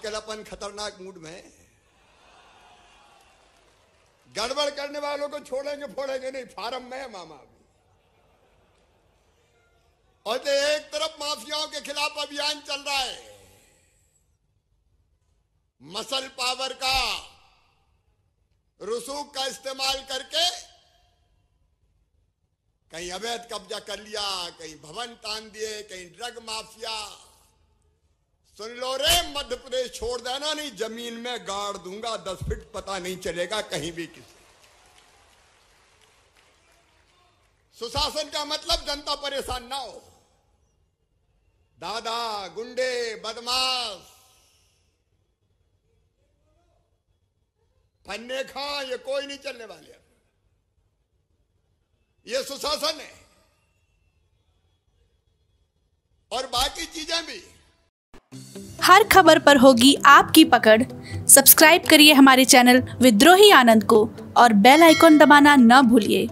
કેલા પણ ખતરનાક મૂડ મે ગડબડ કરને વાલો કો છોડેંગે ફોડેંગે નહીં ફારમ મે મામા ઓતે એક તરફ માફિયાઓ કે ખિલાફ અભિયાન ચલ રહા હે મસલ પાવર કા રુસૂક કા ઇસ્તેમાલ કરકે કઈ અવેત કબજા કર લિયા કઈ ભવન તાન દિયે કઈ ડ્રગ માફિયા सुन लो रे मध्य प्रदेश छोड़ देना नहीं जमीन में गाड़ दूंगा दस फीट पता नहीं चलेगा कहीं भी किसी सुशासन का मतलब जनता परेशान ना हो दादा गुंडे बदमाश फन्ने खां ये कोई नहीं चलने वाले ये सुशासन है और बाकी चीजें भी हर खबर पर होगी आपकी पकड़ सब्सक्राइब करिए हमारे चैनल विद्रोही आनंद को और बेल आइकॉन दबाना ना भूलिए